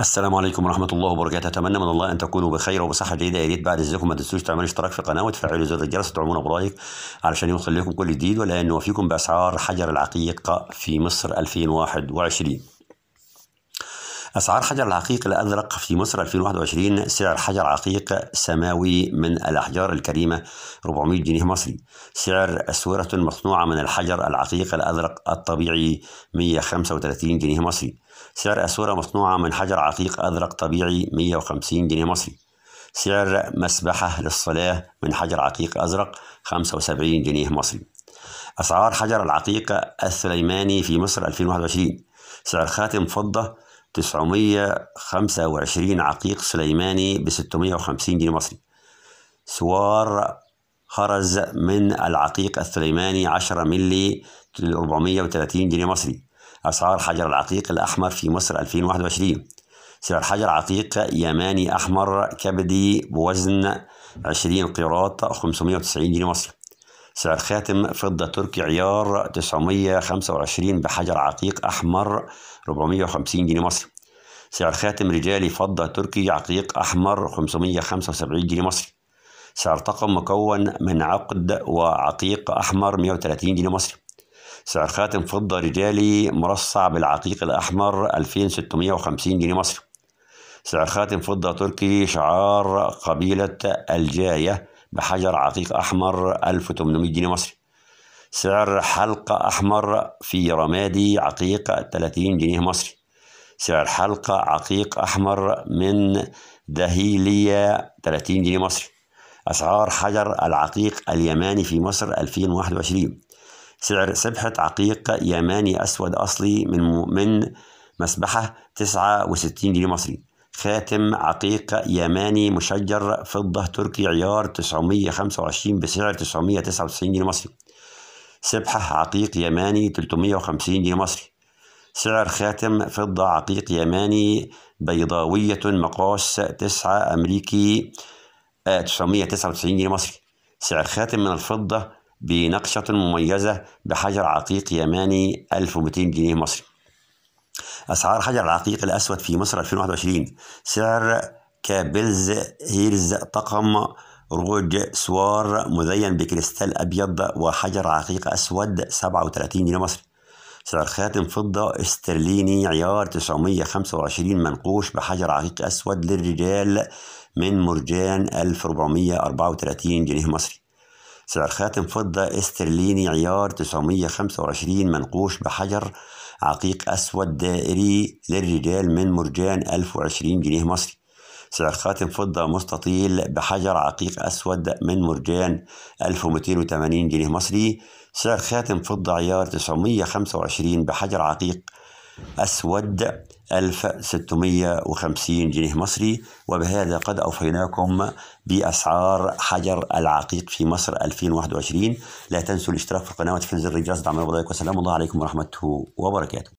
السلام عليكم ورحمة الله وبركاته أتمنى من الله أن تكونوا بخير وبصحة جيدة يا ريت بعد إذنكم ما تنسوش تعملوا اشتراك في القناة وتفعلوا زر الجرس وتعملوا برايك علشان يوصل لكم كل جديد ولأن نوفيكم بأسعار حجر العقيق في مصر 2021 أسعار حجر العقيق الأزرق في مصر 2021 سعر حجر عقيق سماوي من الأحجار الكريمة 400 جنيه مصري سعر أسورة مصنوعة من الحجر العقيق الأزرق الطبيعي 135 جنيه مصري سعر أسورة مصنوعة من حجر عقيق أزرق طبيعي 150 جنيه مصري سعر مسبحة للصلاة من حجر عقيق أزرق 75 جنيه مصري أسعار حجر العقيق السليماني في مصر 2021 سعر خاتم فضة 925 عقيق سليماني ب 650 جنيه مصري سوار خرز من العقيق السليماني 10 ملي 430 جنيه مصري أسعار حجر العقيق الأحمر في مصر 2021 سعر حجر عقيق يماني أحمر كبدي بوزن 20 قيراط 590 جنيه مصري سعر خاتم فضة تركي عيار 925 بحجر عقيق أحمر 450 جنيه مصري سعر خاتم رجالي فضة تركي عقيق أحمر 575 جنيه مصري سعر طقم مكون من عقد وعقيق أحمر 130 جنيه مصري سعر خاتم فضة رجالي مرصع بالعقيق الأحمر 2650 جنيه مصري سعر خاتم فضة تركي شعار قبيلة الجاية بحجر عقيق أحمر 1800 جنيه مصري سعر حلقة أحمر في رمادي عقيق 30 جنيه مصري سعر حلقة عقيق أحمر من دهيلية 30 جنيه مصري أسعار حجر العقيق اليماني في مصر 2021 سعر سبحة عقيق يماني أسود أصلي من من مسبحة 69 جنيه مصري خاتم عقيق يماني مشجر فضة تركي عيار 925 بسعر 999 جنيه مصري سبحة عقيق يماني 350 جنيه مصري سعر خاتم فضة عقيق يماني بيضاوية مقاس 9 أمريكي 999 آه، جنيه مصري سعر خاتم من الفضة بنقشة مميزة بحجر عقيق يماني 1200 جنيه مصري أسعار حجر العقيق الأسود في مصر 2021 سعر كابلز هيلز طقم روج سوار مزين بكريستال أبيض وحجر عقيق أسود 37 جنيه مصري سعر خاتم فضة استرليني عيار 925 منقوش بحجر عقيق أسود للرجال من مرجان 1434 جنيه مصري سعر خاتم فضة استرليني عيار 925 منقوش بحجر عقيق أسود دائري للرجال من مرجان 1020 جنيه مصري سعر خاتم فضة مستطيل بحجر عقيق أسود من مرجان 1280 جنيه مصري سعر خاتم فضة عيار 925 بحجر عقيق أسود 1650 جنيه مصري وبهذا قد أوفيناكم بأسعار حجر العقيق في مصر 2021 لا تنسوا الاشتراك في القناة وتفعيل زر الجرس دعم الوضعية والسلام الله عليكم ورحمته وبركاته